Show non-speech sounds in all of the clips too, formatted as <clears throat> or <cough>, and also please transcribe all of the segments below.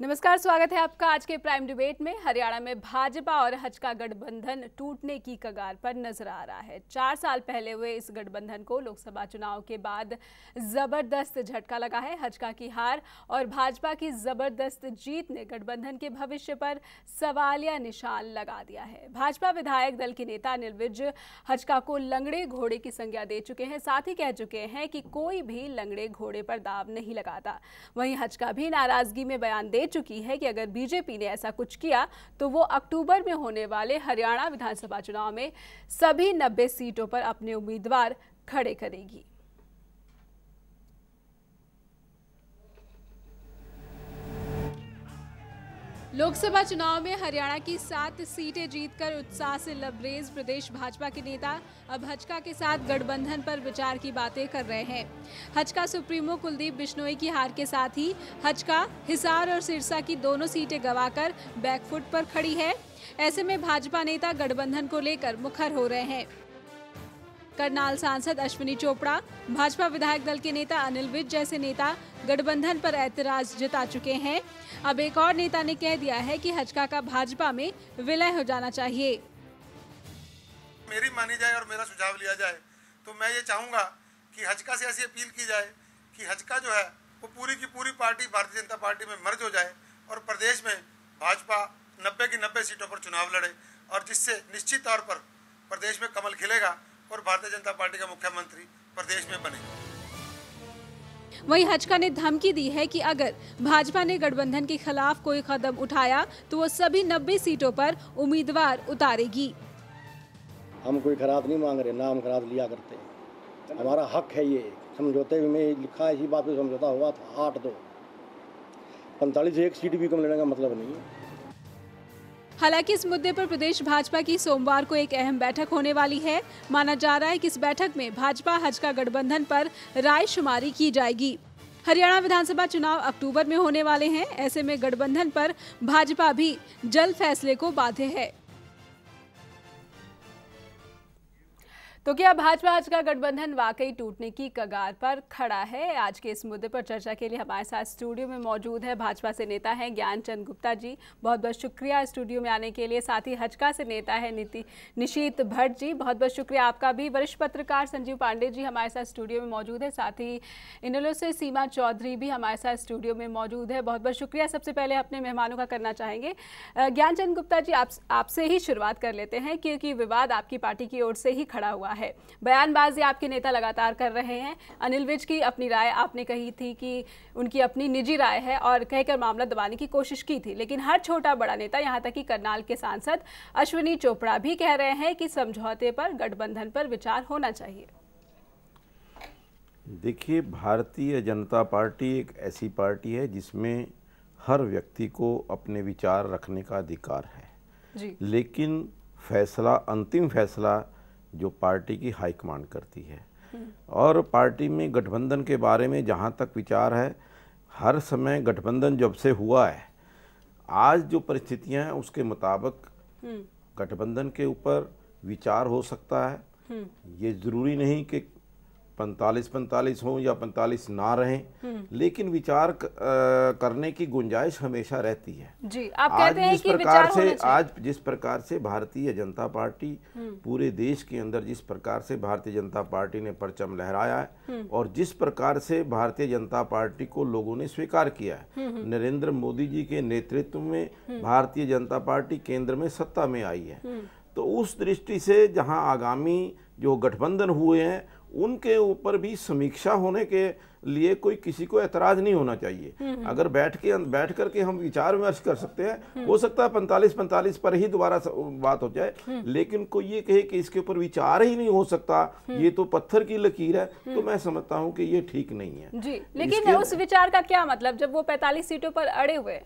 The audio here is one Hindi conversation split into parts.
नमस्कार स्वागत है आपका आज के प्राइम डिबेट में हरियाणा में भाजपा और हज का गठबंधन टूटने की कगार पर नजर आ रहा है चार साल पहले हुए इस गठबंधन को लोकसभा चुनाव के बाद जबरदस्त झटका लगा है हजका की हार और भाजपा की जबरदस्त जीत ने गठबंधन के भविष्य पर सवालिया निशान लगा दिया है भाजपा विधायक दल के नेता अनिल विज हजका को लंगड़े घोड़े की संज्ञा दे चुके हैं साथ ही कह चुके हैं कि कोई भी लंगड़े घोड़े पर दाव नहीं लगाता वहीं हजका भी नाराजगी में बयान दे चुकी है कि अगर बीजेपी ने ऐसा कुछ किया तो वो अक्टूबर में होने वाले हरियाणा विधानसभा चुनाव में सभी नब्बे सीटों पर अपने उम्मीदवार खड़े करेगी लोकसभा चुनाव में हरियाणा की सात सीटें जीतकर उत्साह से लबरेज प्रदेश भाजपा के नेता अब हचका के साथ गठबंधन पर विचार की बातें कर रहे हैं हचका सुप्रीमो कुलदीप बिश्नोई की हार के साथ ही हचका हिसार और सिरसा की दोनों सीटें गवाकर बैकफुट पर खड़ी है ऐसे में भाजपा नेता गठबंधन को लेकर मुखर हो रहे हैं करनाल सांसद अश्विनी चोपड़ा भाजपा विधायक दल के नेता अनिल विज जैसे नेता गठबंधन पर ऐतराज जता चुके हैं अब एक और नेता ने कह दिया है कि हजका का भाजपा में विलय हो जाना चाहिए मेरी मानी जाए और मेरा सुझाव लिया जाए तो मैं ये चाहूंगा कि हजका से ऐसी अपील की जाए कि हजका जो है वो पूरी की पूरी पार्टी भारतीय जनता पार्टी में मर्ज हो जाए और प्रदेश में भाजपा नब्बे की नब्बे सीटों पर चुनाव लड़े और जिससे निश्चित तौर पर प्रदेश में कमल खिलेगा और भारतीय जनता पार्टी का मुख्यमंत्री प्रदेश में बनेगा वहीं हचका ने धमकी दी है कि अगर भाजपा ने गठबंधन के खिलाफ कोई कदम उठाया तो वो सभी नब्बे सीटों पर उम्मीदवार उतारेगी हम कोई खराब नहीं मांग रहे नाम खराब लिया करते हमारा हक है ये समझौते में लिखा इसी बात पे समझौता हुआ था आठ दो पैंतालीस एक सीट भी कम लेने का मतलब नहीं है हालांकि इस मुद्दे पर प्रदेश भाजपा की सोमवार को एक अहम बैठक होने वाली है माना जा रहा है कि इस बैठक में भाजपा हज का गठबंधन पर राय शुमारी की जाएगी हरियाणा विधानसभा चुनाव अक्टूबर में होने वाले हैं ऐसे में गठबंधन पर भाजपा भी जल्द फैसले को बाध्य है तो क्या भाजपा आज का गठबंधन वाकई टूटने की कगार पर खड़ा है आज के इस मुद्दे पर चर्चा के लिए हमारे साथ स्टूडियो में मौजूद है भाजपा से नेता हैं ज्ञानचंद गुप्ता जी बहुत बहुत शुक्रिया स्टूडियो में आने के लिए साथ ही हजका से नेता है नीति निशीत भट्ट जी बहुत बहुत शुक्रिया आपका भी वरिष्ठ पत्रकार संजीव पांडे जी हमारे साथ स्टूडियो में मौजूद है साथ ही इनलो से सीमा चौधरी भी हमारे साथ स्टूडियो में मौजूद है बहुत बहुत शुक्रिया सबसे पहले अपने मेहमानों का करना चाहेंगे ज्ञानचंद गुप्ता जी आपसे ही शुरुआत कर लेते हैं क्योंकि विवाद आपकी पार्टी की ओर से ही खड़ा हुआ है बयानबाजी आपके नेता लगातार कर रहे हैं अनिल विज की अपनी राय आपने कही थी कि उनकी अपनी निजी राय है और कहकर मामला दबाने की कोशिश की थी लेकिन हर छोटा बड़ा नेता यहाँ तक कि करनाल के सांसद अश्विनी चोपड़ा भी कह रहे हैं कि समझौते पर गठबंधन पर विचार होना चाहिए देखिए भारतीय जनता पार्टी एक ऐसी पार्टी है जिसमें हर व्यक्ति को अपने विचार रखने का अधिकार है जी। लेकिन फैसला अंतिम फैसला जो पार्टी की हाईकमांड करती है और पार्टी में गठबंधन के बारे में जहाँ तक विचार है हर समय गठबंधन जब से हुआ है आज जो परिस्थितियाँ हैं उसके मुताबिक हम्म। गठबंधन के ऊपर विचार हो सकता है हम्म। ये ज़रूरी नहीं कि पैंतालीस पैंतालीस हों या पैंतालीस ना रहें हम्म। लेकिन विचार करने की गुंजाइश हमेशा रहती है जी आप आज कहते जिस कि प्रकार से आज जिस प्रकार से भारतीय जनता पार्टी हम्म। पूरे देश के अंदर जिस प्रकार से भारतीय जनता पार्टी ने परचम लहराया है हम्म। और जिस प्रकार से भारतीय जनता पार्टी को लोगों ने स्वीकार किया है नरेंद्र मोदी जी के नेतृत्व में भारतीय जनता पार्टी केंद्र में सत्ता में आई है तो उस दृष्टि से जहाँ आगामी जो गठबंधन हुए हैं उनके ऊपर भी समीक्षा होने के लिए कोई किसी को एतराज नहीं होना चाहिए हम्म, हम्म। अगर बैठ के अं-, बैठ करके हम विचार विमर्श कर सकते हैं हम्म। हो सकता है पैंतालीस पैंतालीस पर ही दोबारा बात हो जाए लेकिन कोई ये कहे कि इसके ऊपर विचार ही नहीं हो सकता ये तो पत्थर की लकीर है तो मैं समझता हूँ कि ये ठीक नहीं है जी लेकिन उस विचार का क्या मतलब जब वो पैंतालीस सीटों पर अड़े हुए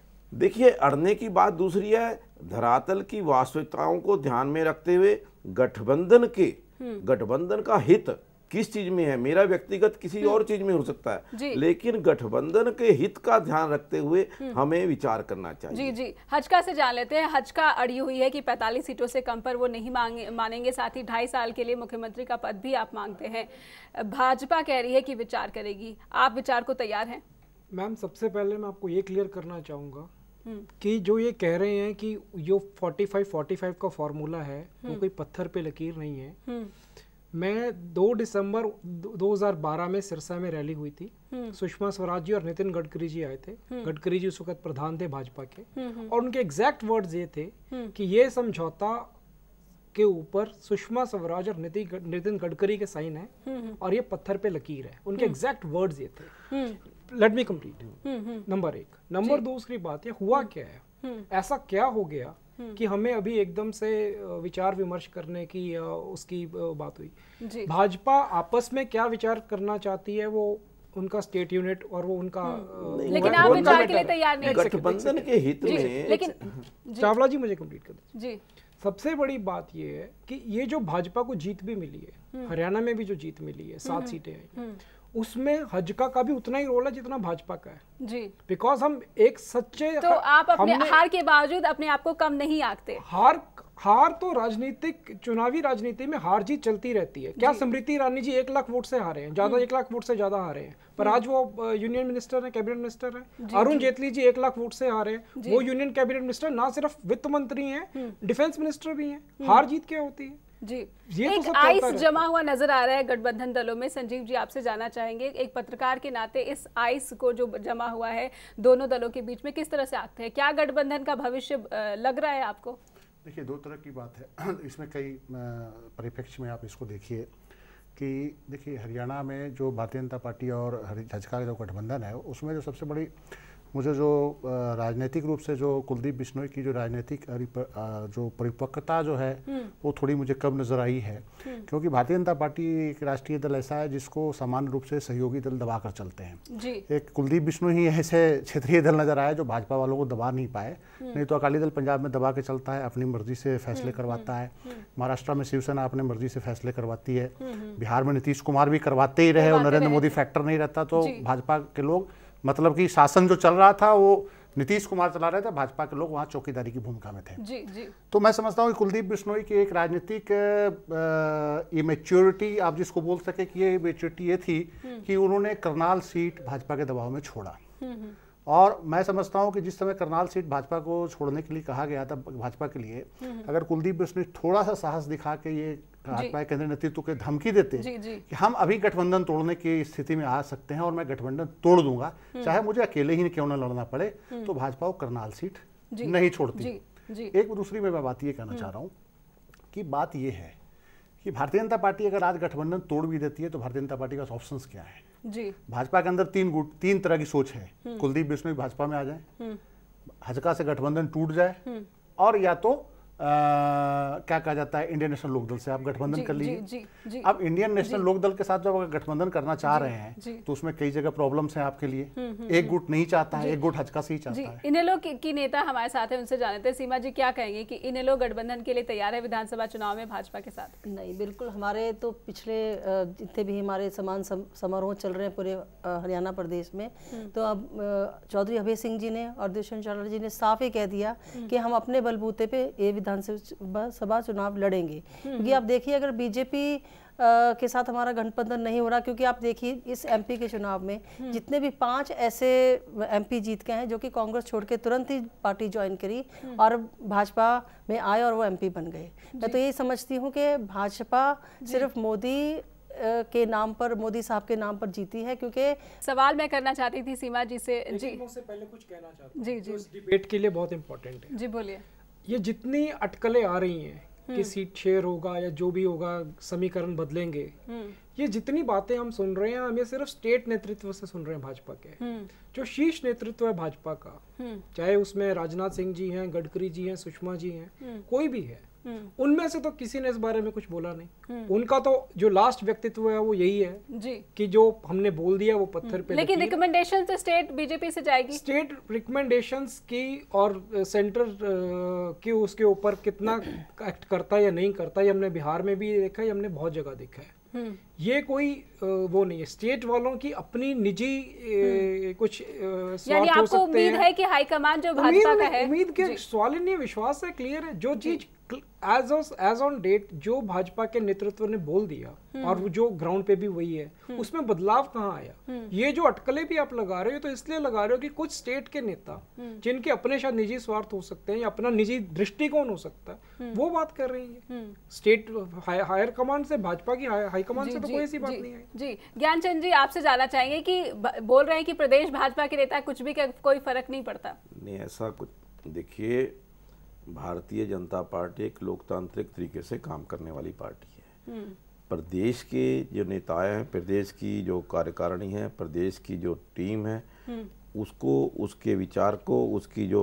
देखिए अड़ने की बात दूसरी है धरातल की वास्तविकताओं को ध्यान में रखते हुए गठबंधन के गठबंधन का हित किस चीज में है मेरा व्यक्तिगत किसी हम्म। और चीज में हो सकता है लेकिन गठबंधन के हित का ध्यान रखते हुए हम्म। हमें विचार करना चाहिए जी जी हचका से जान लेते हैं हचका अड़ी हुई है कि 45 सीटों से कम पर वो नहीं मांगे मानेंगे साथ ही ढाई साल के लिए मुख्यमंत्री का पद भी आप मांगते हैं भाजपा कह रही है कि विचार करेगी आप विचार को तैयार है मैम सबसे पहले मैं आपको ये क्लियर करना चाहूंगा हम्म। कि जो ये कह रहे हैं कि जो 45 45 का फॉर्मूला है वो कोई पत्थर पे लकीर नहीं है मैं 2 दिसंबर 2012 में सिरसा में रैली हुई थी हम्म। सुषमा स्वराज जी और नितिन गडकरी जी आए थे हम्म। गडकरी जी उस वक्त प्रधान थे भाजपा के हम्म, और उनके एग्जैक्ट वर्ड्स ये थे कि ये समझौता के ऊपर सुषमा स्वराज और नितिन गडकरी के साइन है और ये पत्थर पे लकीर है उनके एग्जैक्ट वर्ड्स ये थे लेट मी कंप्लीट नंबर एक नंबर दो दूसरी बात है हुआ क्या है हम्म। ऐसा क्या हो गया हम्म। कि हमें अभी एकदम से विचार विमर्श करने की उसकी बात हुई भाजपा आपस में क्या विचार करना चाहती है वो उनका स्टेट यूनिट और वो उनका हम्म। लेकिन आप विचार के लिए तैयार नहीं गठबंधन के हित में लेकिन चावला जी मुझे कंप्लीट कर जी सबसे बड़ी बात ये है कि ये जो भाजपा को जीत भी मिली है हरियाणा में भी जो जीत मिली है सात सीटें आई उसमें हजका का भी उतना ही रोल है जितना भाजपा का है जी बिकॉज हम एक सच्चे तो आप अपने हार के बावजूद अपने आप को कम नहीं आंकते हार हार तो राजनीतिक चुनावी राजनीति में हार जीत चलती रहती है क्या स्मृति ईरानी जी एक लाख वोट से हारे हैं ज्यादा हम्म। एक लाख वोट से ज्यादा हारे हैं पर हम्म। आज वो यूनियन मिनिस्टर है कैबिनेट मिनिस्टर है अरुण जेटली जी एक लाख वोट से हारे हैं वो यूनियन कैबिनेट मिनिस्टर ना सिर्फ वित्त मंत्री हैं डिफेंस हम्म। मिनिस्टर भी हैं हार जीत क्या होती है जी ये तो एक तो आइस जमा हुआ नजर आ रहा है गठबंधन दलों में संजीव जी आपसे जाना चाहेंगे एक पत्रकार के नाते इस आइस को जो जमा हुआ है दोनों दलों के बीच में किस तरह से आते हैं क्या गठबंधन का भविष्य लग रहा है आपको देखिए दो तरह की बात है <clears throat> इसमें कई परिप्रेक्ष्य में आप इसको देखिए कि देखिए हरियाणा में जो भारतीय जनता पार्टी और हरी झजका का जो गठबंधन है उसमें जो सबसे बड़ी मुझे जो राजनीतिक रूप से जो कुलदीप बिश्नोई की जो राजनीतिक जो परिपक्वता जो है हम्म। वो थोड़ी मुझे कम नज़र आई है हम्म। क्योंकि भारतीय जनता पार्टी एक राष्ट्रीय दल ऐसा है जिसको सामान्य रूप से सहयोगी दल दबा कर चलते हैं जी। एक कुलदीप बिश्नोई ही ऐसे क्षेत्रीय दल नज़र आया जो भाजपा वालों को दबा नहीं पाए हम्म। नहीं तो अकाली दल पंजाब में दबा के चलता है अपनी मर्जी से फैसले करवाता है महाराष्ट्र में शिवसेना अपनी मर्जी से फैसले करवाती है बिहार में नीतीश कुमार भी करवाते ही रहे और नरेंद्र मोदी फैक्टर नहीं रहता तो भाजपा के लोग मतलब कि शासन जो चल रहा था वो नीतीश कुमार चला रहे थे भाजपा के लोग वहाँ चौकीदारी की भूमिका में थे जी जी तो मैं समझता हूँ कि कुलदीप बिश्नोई की एक राजनीतिक इमेच्योरिटी आप जिसको बोल सके कि ये इमेच्योरिटी ये थी हम्म। कि उन्होंने करनाल सीट भाजपा के दबाव में छोड़ा हम्म, हम्म। और मैं समझता हूँ कि जिस समय करनाल सीट भाजपा को छोड़ने के लिए कहा गया था भाजपा के लिए अगर कुलदीप बिश्नोई थोड़ा सा साहस दिखा के ये भाजपा केंद्र नेतृत्व के धमकी देते हैं कि हम अभी गठबंधन तोड़ने की स्थिति में आ सकते हैं और मैं गठबंधन तोड़ दूंगा हम्म। चाहे मुझे अकेले ही क्यों ना लड़ना पड़े हम्म। तो भाजपा को करनाल सीट नहीं छोड़ती एक दूसरी में मैं बात ये कहना हम्म। चाह रहा हूँ कि बात यह है कि भारतीय जनता पार्टी अगर आज गठबंधन तोड़ भी देती है तो भारतीय जनता पार्टी का ऑप्शन क्या है जी भाजपा के अंदर तीन गुट तीन तरह की सोच है कुलदीप बिश्नोई भाजपा में आ जाए हजका से गठबंधन टूट जाए और या तो क्या कहा जाता है इंडियन नेशनल लोकदल से आप गठबंधन कर लीजिए अब इंडियन नेशनल लोकदल के साथ जब अगर गठबंधन करना चाह रहे हैं तो उसमें कई जगह प्रॉब्लम्स हैं आपके लिए हम्म, हम्म, एक हम्म। गुट नहीं चाहता है एक गुट हचका से ही चाहता है लोग की नेता हमारे साथ है उनसे जाने थे सीमा जी क्या कहेंगे की कि लोग गठबंधन के लिए तैयार है विधानसभा चुनाव में भाजपा के साथ नहीं बिल्कुल हमारे तो पिछले जितने भी हमारे समान समारोह चल रहे हैं पूरे हरियाणा प्रदेश में तो अब चौधरी अभय सिंह जी ने और दुष्यंत चौटाला जी ने साफ ही कह दिया कि हम अपने बलबूते पे ये विधानसभा चुनाव लड़ेंगे हम्म, क्योंकि हम्म। आप देखिए अगर बीजेपी के साथ हमारा गठबंधन नहीं हो रहा क्योंकि आप देखिए इस एमपी के चुनाव में हम्म। जितने भी पांच ऐसे एमपी जीत गए हैं जो कि कांग्रेस छोड़ के तुरंत ही पार्टी ज्वाइन करी और भाजपा में आए और वो एमपी बन गए मैं तो यही समझती हूँ कि भाजपा सिर्फ मोदी के नाम पर मोदी साहब के नाम पर जीती है क्योंकि सवाल मैं करना चाहती थी सीमा जी से जी से पहले कुछ कहना चाहती जी जी तो डिबेट के लिए बहुत इम्पोर्टेंट है जी बोलिए ये जितनी अटकलें आ रही हैं हम्म। कि सीट शेयर होगा या जो भी होगा समीकरण बदलेंगे हम्म। ये जितनी बातें हम सुन रहे हैं हम ये सिर्फ स्टेट नेतृत्व से सुन रहे हैं भाजपा के हम्म। जो शीर्ष नेतृत्व है भाजपा का चाहे उसमें राजनाथ सिंह जी हैं गडकरी जी हैं सुषमा जी हैं कोई भी है हम्म। उनमें से तो किसी ने इस बारे में कुछ बोला नहीं हम्म। उनका तो जो लास्ट व्यक्तित्व है वो यही है जी कि जो हमने बोल दिया वो पत्थर हम्म। पे लेकिन रिकमेंडेशन तो स्टेट बीजेपी से जाएगी स्टेट रिकमेंडेशन की और सेंटर uh, की उसके ऊपर कितना एक्ट करता है या नहीं करता है हमने बिहार में भी देखा है हमने बहुत जगह देखा है ये कोई वो नहीं है स्टेट वालों की अपनी निजी कुछ यानी आपको उम्मीद है कि हाईकमांड जो भाजपा का है उम्मीद के सवाल नहीं विश्वास है क्लियर है जो चीज एज एज ऑन डेट जो भाजपा के नेतृत्व ने बोल दिया hmm. और जो ग्राउंड पे भी वही है हम्म। उसमें बदलाव कहाँ आया हम्म। ये जो अटकलें भी आप लगा रहे हो तो इसलिए लगा रहे हो कि कुछ स्टेट के नेता जिनके अपने शायद निजी स्वार्थ हो सकते हैं या अपना निजी दृष्टिकोण हो सकता है वो बात कर रही है स्टेट हायर कमांड से भाजपा की हाईकमांड से तो कोई ऐसी बात नहीं है जी ज्ञानचंद जी आपसे जानना चाहेंगे कि बोल रहे हैं कि प्रदेश भाजपा के नेता कुछ भी कोई फर्क नहीं पड़ता नहीं ऐसा कुछ देखिए भारतीय जनता पार्टी एक लोकतांत्रिक तरीके से काम करने वाली पार्टी है हम्म। प्रदेश के जो नेताएं हैं प्रदेश की जो कार्यकारिणी है प्रदेश की जो टीम है हम्म। उसको उसके विचार को उसकी जो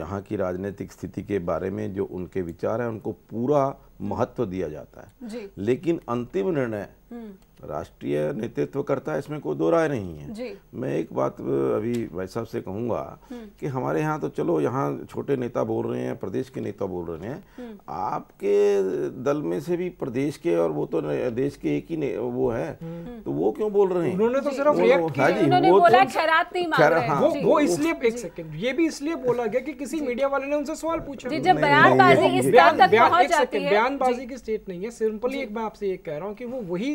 यहाँ की राजनीतिक स्थिति के बारे में जो उनके विचार हैं उनको पूरा महत्व दिया जाता है लेकिन अंतिम निर्णय हम्म। राष्ट्रीय नेतृत्व करता है इसमें कोई दो राय नहीं है मैं एक बात अभी भाई साहब से कहूंगा हम्म। कि हमारे यहाँ तो चलो यहाँ छोटे नेता बोल रहे हैं प्रदेश के नेता बोल रहे हैं हम्म। आपके दल में से भी प्रदेश के और वो तो देश के एक ही वो है तो वो क्यों बोल रहे हैं उन्होंने तो सिर्फ तो तो नहीं हाँ। वो इसलिए एक सेकेंड ये भी इसलिए बोला गया कि किसी मीडिया वाले ने उनसे सवाल पूछा बयानबाजी की स्टेट नहीं है सिंपली एक मैं आपसे ये कह रहा हूँ कि वो वही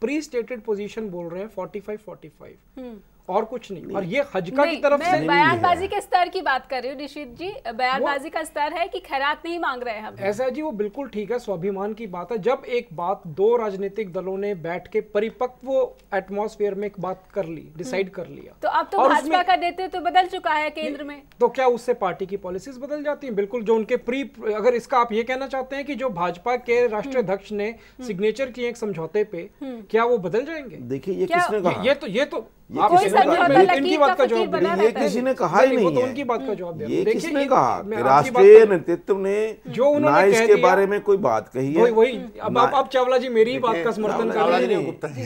प्री स्टेटेड पोजीशन बोल रहे हैं फोर्टी फाइव फोर्टी फाइव और कुछ नहीं, नहीं। और ये हजका की तरफ मैं से बयानबाजी के स्तर की बात कर रही हूँ निशीत जी बयानबाजी का स्तर है कि खैरात नहीं मांग रहे हम ऐसा जी वो बिल्कुल ठीक है स्वाभिमान की बात है जब एक बात दो राजनीतिक दलों ने बैठ के परिपक्व एटमोसफियर में एक बात कर ली डिसाइड हम्म। कर लिया तो अब तो भाजपा का देते तो बदल चुका है केंद्र में तो क्या उससे पार्टी की पॉलिसीज बदल जाती है बिल्कुल जो उनके प्री अगर इसका आप ये कहना चाहते हैं कि जो भाजपा के हम्म। राष्ट्रीय अध्यक्ष ने सिग्नेचर हम्म। किए एक समझौते पे क्या वो बदल जाएंगे देखिए ये किसने कहा ये तो ये तो ये किसी ने कहा ही नहीं तो है बात का जवाब ये किसने कहा राष्ट्रीय नेतृत्व ने जो उन्होंने इसके बारे में कोई बात कही है वही अब चावला जी मेरी बात का समर्थन कर रहे हैं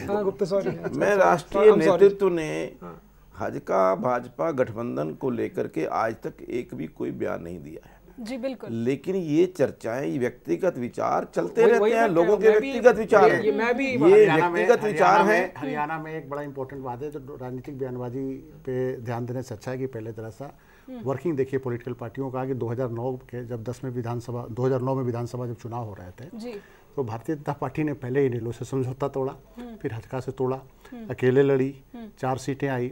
हाँ, मैं अच्छा, अच्छा। राष्ट्रीय नेतृत्व ने भाजपा हाँ। भाजपा गठबंधन को लेकर के आज तक एक भी कोई बयान नहीं दिया है जी बिल्कुल लेकिन ये चर्चाएं व्यक्तिगत विचार चलते वो, रहते वो हैं लोगों के व्यक्तिगत विचार हैं ये व्यक्तिगत विचार है हरियाणा में एक बड़ा इंपॉर्टेंट बात है जो तो राजनीतिक बयानबाजी पे ध्यान देने से अच्छा है कि पहले तरह सा वर्किंग हम्म। देखिए पॉलिटिकल पार्टियों का कि 2009 के जब 10 में विधानसभा 2009 में विधानसभा जब चुनाव हो रहे थे जी। तो भारतीय जनता पार्टी ने पहले ही इनेलो से समझौता तोड़ा हम्म। फिर हजका से तोड़ा हम्म। अकेले लड़ी चार सीटें आई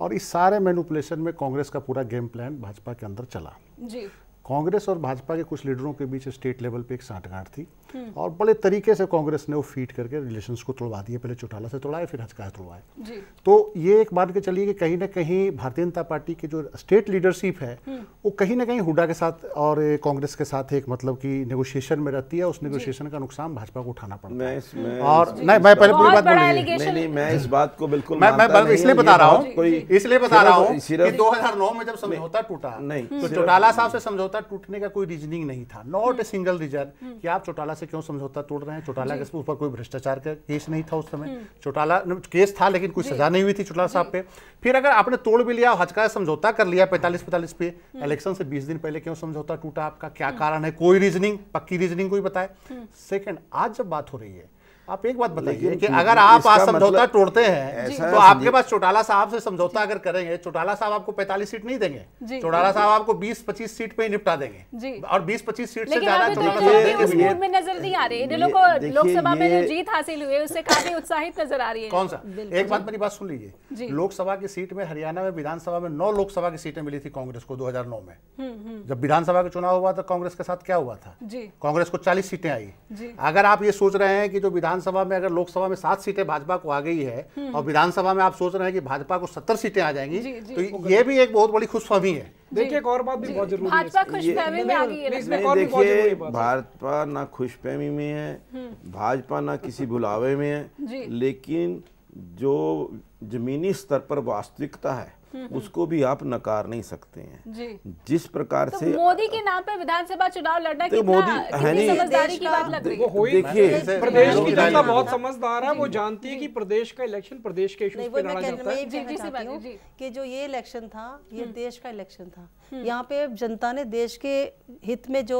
और इस सारे मैनुपुलेशन में कांग्रेस का पूरा गेम प्लान भाजपा के अंदर चला जी कांग्रेस और भाजपा के कुछ लीडरों के बीच स्टेट लेवल पे एक साठगांठ थी हम्म। और बड़े तरीके से कांग्रेस ने वो फीट करके रिलेशन को तोड़वा दिए पहले चौटाला से तोड़ाए फिर हजकार तोड़वाए तो ये एक बात के चलिए कि कहीं ना कहीं भारतीय जनता पार्टी की जो स्टेट लीडरशिप है हम्म। वो कहीं ना कहीं हुडा के साथ और कांग्रेस के साथ एक मतलब की नेगोशिएशन में रहती है उस नेगोशिएशन का नुकसान भाजपा को उठाना पड़ता है और नहीं मैं पहले पूरी बात बोल मैं इस बात को बिल्कुल इसलिए बता रहा हूँ इसलिए बता रहा हूँ दो हजार नौ में जब समझौता टूटा नहीं तो चौटाला साहब से समझौता समझौता टूटने का कोई रीजनिंग नहीं था नॉट ए सिंगल रीजन कि आप चौटाला से क्यों समझौता तोड़ रहे हैं चौटाला के ऊपर कोई भ्रष्टाचार का केस नहीं था उस समय हम्म। चौटाला केस था लेकिन कोई सजा नहीं हुई थी चौटाला साहब पे फिर अगर आपने तोड़ भी लिया हजका समझौता कर लिया पैंतालीस पैंतालीस पे हम्म। इलेक्शन से बीस दिन पहले क्यों समझौता टूटा आपका क्या हम्म। कारण है कोई रीजनिंग पक्की रीजनिंग कोई बताए सेकेंड आज जब बात हो रही है आप एक बात बताइए कि अगर आप आज समझौता मतलब तोड़ते हैं तो आपके पास चौटाला साहब से समझौता अगर करेंगे चौटाला साहब आपको 45 सीट नहीं देंगे चौटाला साहब आपको 20-25 सीट पे ही निपटा देंगे और 20-25 सीट से ज्यादा तो में नजर नहीं आ रही है लोकसभा में जो जीत हासिल हुई उससे काफी उत्साहित नजर आ रही है कौन सा एक बात मेरी बात सुन लीजिए लोकसभा की सीट में हरियाणा में विधानसभा में नौ लोकसभा की सीटें मिली थी कांग्रेस को दो में हम्म, हम्म। जब विधानसभा का चुनाव हुआ था तो कांग्रेस के साथ क्या हुआ था कांग्रेस को चालीस सीटें आई अगर आप ये सोच रहे हैं कि जो विधान विधानसभा में अगर लोकसभा में सात सीटें भाजपा को आ गई है हम्म। और विधानसभा में आप सोच रहे हैं कि भाजपा को सत्तर सीटें आ जाएंगी जी, जी, तो ये भी एक बहुत बड़ी खुशफहमी है देखिए एक और बात भी बहुत जरूरी है देखिए भाजपा ना खुशफहमी में है हम्म। भाजपा ना किसी बुलावे में है लेकिन जो जमीनी स्तर पर वास्तविकता है हम्म, हम्म। उसको भी आप नकार नहीं सकते हैं जी। जिस प्रकार तो से मोदी के नाम पे विधानसभा चुनाव लड़ना तो मोदी है नहीं समझदारी की बात लग रही है देखिए प्रदेश की जनता बहुत समझदार है वो जानती है कि प्रदेश का इलेक्शन प्रदेश के इश्यूज पे लड़ा जाता है कि जो ये इलेक्शन था ये हम्म। देश का इलेक्शन था यहाँ पे जनता ने देश के हित में जो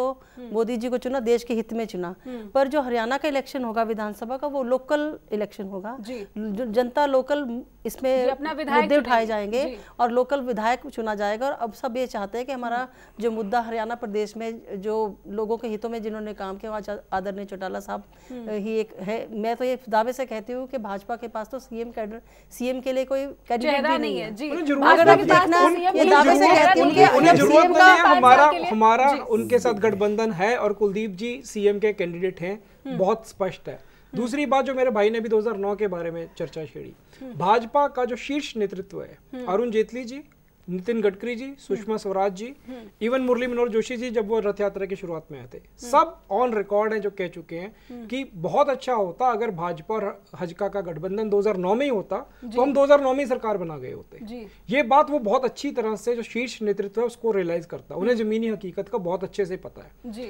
मोदी जी को चुना देश के हित में चुना पर जो हरियाणा का इलेक्शन होगा विधानसभा का वो लोकल इलेक्शन होगा जनता लोकल इसमें अपना मुद्दे उठाए जाएंगे और लोकल विधायक चुना जाएगा और अब सब ये चाहते हैं कि हमारा जो मुद्दा हरियाणा प्रदेश में जो लोगों के हितों में जिन्होंने काम किया वहाँ आदरणीय चौटाला साहब हम्म। ही एक है मैं तो ये दावे से कहती हूँ कि भाजपा के पास तो सीएम कैडर सीएम के लिए कोई कैंडिडेट भी नहीं है हमारा उनके साथ गठबंधन है और कुलदीप जी सीएम के कैंडिडेट हैं हम्म। बहुत स्पष्ट है दूसरी बात जो मेरे भाई ने भी 2009 के बारे में चर्चा छेड़ी हम्म। भाजपा का जो शीर्ष नेतृत्व है हम्म। अरुण जेटली जी नितिन गडकरी जी हम्म। सुषमा स्वराज जी हम्म। इवन मुरली मनोहर जोशी जी जब वो रथ यात्रा की शुरुआत में आए थे हम्म। सब ऑन रिकॉर्ड है जो कह चुके हैं कि बहुत अच्छा होता अगर भाजपा और हजका का गठबंधन 2009 में ही होता तो हम 2009 में ही सरकार बना गए होते ये बात वो बहुत अच्छी तरह से जो शीर्ष नेतृत्व है उसको रियलाइज करता उन्हें जमीनी हकीकत का बहुत अच्छे से पता है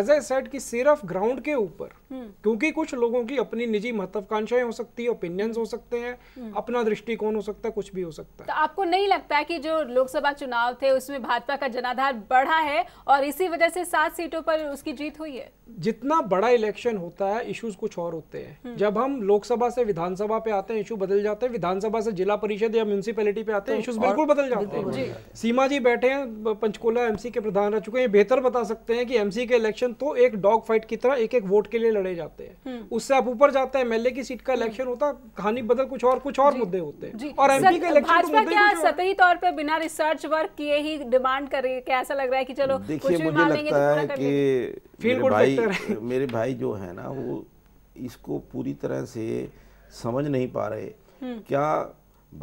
एज ए सेट की सिर्फ ग्राउंड के ऊपर क्योंकि कुछ लोगों की अपनी निजी महत्वाकांक्षाएं हो सकती है ओपिनियंस हो सकते हैं अपना दृष्टिकोण हो सकता है कुछ भी हो सकता है तो आपको नहीं लगता है कि जो लोकसभा चुनाव थे उसमें भाजपा का जनाधार बढ़ा है और इसी वजह से सात सीटों पर उसकी जीत हुई है जितना बड़ा इलेक्शन होता है इश्यूज कुछ और होते हैं हम्म। जब हम लोकसभा से विधानसभा पे आते हैं इशू बदल जाते हैं विधानसभा से जिला परिषद या म्यूनसिपैलिटी पे आते हैं तो इश्यूज बिल्कुल बदल जाते हैं सीमा जी बैठे हैं पंचकोला एमसी के प्रधान रह चुके हैं बेहतर बता सकते हैं कि एमसी के इलेक्शन तो एक डॉग फाइट की तरह एक एक वोट के लिए लड़े जाते हैं हम्म। उससे आप ऊपर जाते हैं एमएलए की सीट का इलेक्शन हम्म। होता कहानी बदल कुछ और कुछ और मुद्दे होते हैं और एमपी के इलेक्शन सतही तौर पर बिना रिसर्च वर्क किए ही डिमांड कर रही है कैसा लग रहा है कि चलो देखिए मुझे तो लगता है कि मेरे भाई <laughs> मेरे भाई जो है ना वो इसको पूरी तरह से समझ नहीं पा रहे हम्म। क्या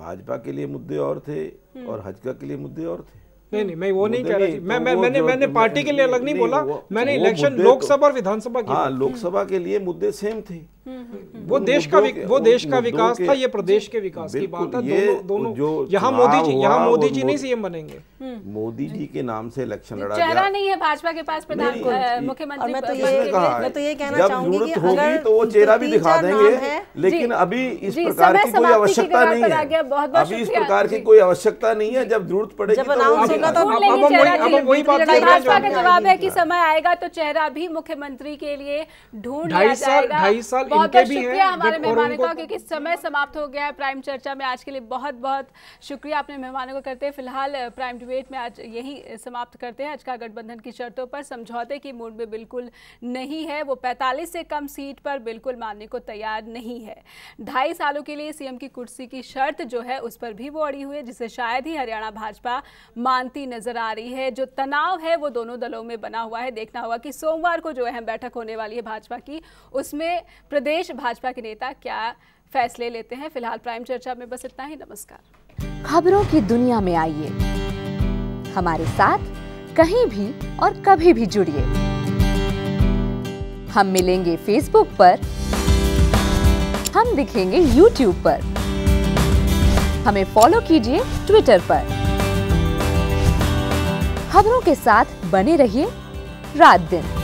भाजपा के लिए मुद्दे और थे हम्म। और हजका के लिए मुद्दे और थे नहीं नहीं मैं वो नहीं कह रहा थी मैं तो मैं मैंने मैंने मैंने पार्टी के लिए अलग नहीं बोला मैंने इलेक्शन तो- लोकसभा और विधानसभा हाँ लोकसभा के लिए मुद्दे सेम थे हम्म, हम्म, हम्म। वो देश का वो देश का विकास था ये प्रदेश के विकास की बात है दोनों दोनों जो यहाँ मोदी जी यहाँ मोदी जी नहीं सीएम बनेंगे मोदी जी के नाम से इलेक्शन लड़ा चेहरा नहीं है भाजपा के पास प्रधान मुख्यमंत्री तो तो मैं तो ये कहना चाहूंगी होगी तो वो चेहरा भी दिखा देंगे लेकिन अभी इस प्रकार की कोई आवश्यकता नहीं है अभी इस प्रकार की कोई आवश्यकता नहीं है जब जरूरत पड़ेगी भाजपा तो का जवाब है की समय आएगा तो चेहरा भी मुख्यमंत्री के लिए ढूंढ साल ढाई साल बहुत बहुत शुक्रिया हमारे मेहमानों का क्योंकि समय समाप्त हो गया है प्राइम चर्चा में आज के लिए बहुत बहुत शुक्रिया अपने मेहमानों को करते हैं फिलहाल प्राइम डिबेट में आज यही समाप्त करते हैं आज का गठबंधन की शर्तों पर समझौते की मूड में बिल्कुल नहीं है वो पैंतालीस से कम सीट पर बिल्कुल मानने को तैयार नहीं है ढाई सालों के लिए सीएम की कुर्सी की शर्त जो है उस पर भी वो अड़ी हुई है जिसे शायद ही हरियाणा भाजपा मानती नजर आ रही है जो तनाव है वो दोनों दलों में बना हुआ है देखना होगा कि सोमवार को जो अहम बैठक होने वाली है भाजपा की उसमें प्रदेश भाजपा के नेता क्या फैसले लेते हैं फिलहाल प्राइम चर्चा में बस इतना ही नमस्कार खबरों की दुनिया में आइए हमारे साथ कहीं भी और कभी भी जुड़िए हम मिलेंगे फेसबुक पर हम दिखेंगे यूट्यूब पर हमें फॉलो कीजिए ट्विटर पर खबरों के साथ बने रहिए रात दिन